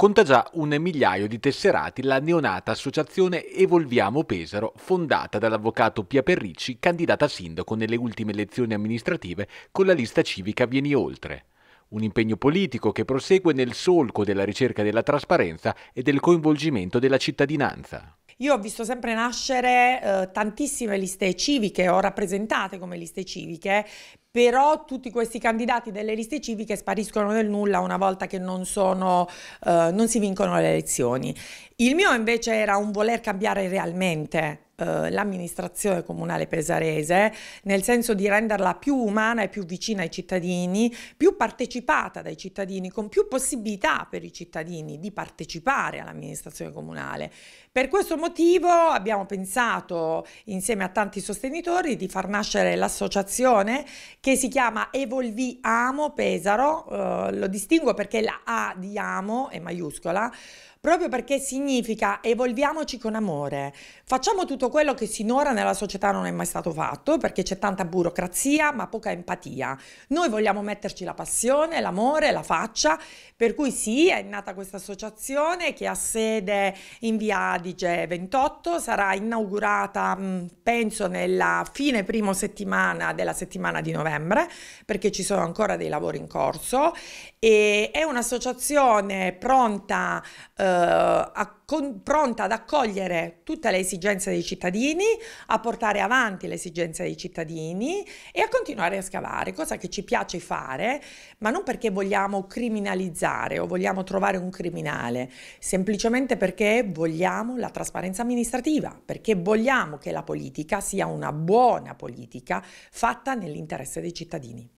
conta già un migliaio di tesserati la neonata associazione Evolviamo Pesaro, fondata dall'avvocato Pia Perricci, candidata a sindaco nelle ultime elezioni amministrative con la lista civica Vieni Oltre. Un impegno politico che prosegue nel solco della ricerca della trasparenza e del coinvolgimento della cittadinanza. Io ho visto sempre nascere eh, tantissime liste civiche o rappresentate come liste civiche, però tutti questi candidati delle liste civiche spariscono nel nulla una volta che non, sono, eh, non si vincono le elezioni. Il mio invece era un voler cambiare realmente eh, l'amministrazione comunale pesarese, nel senso di renderla più umana e più vicina ai cittadini, più partecipata dai cittadini, con più possibilità per i cittadini di partecipare all'amministrazione comunale. Per questo motivo abbiamo pensato insieme a tanti sostenitori di far nascere l'associazione che si chiama Evolvi Amo Pesaro, eh, lo distingo perché la A di Amo è maiuscola, proprio perché significa evolviamoci con amore, facciamo tutto tutto quello che sinora nella società non è mai stato fatto perché c'è tanta burocrazia ma poca empatia. Noi vogliamo metterci la passione, l'amore, la faccia, per cui sì, è nata questa associazione che ha sede in via Adige 28, sarà inaugurata penso nella fine prima settimana della settimana di novembre perché ci sono ancora dei lavori in corso e è un'associazione pronta eh, a con, pronta ad accogliere tutte le esigenze dei cittadini, a portare avanti le esigenze dei cittadini e a continuare a scavare, cosa che ci piace fare, ma non perché vogliamo criminalizzare o vogliamo trovare un criminale, semplicemente perché vogliamo la trasparenza amministrativa, perché vogliamo che la politica sia una buona politica fatta nell'interesse dei cittadini.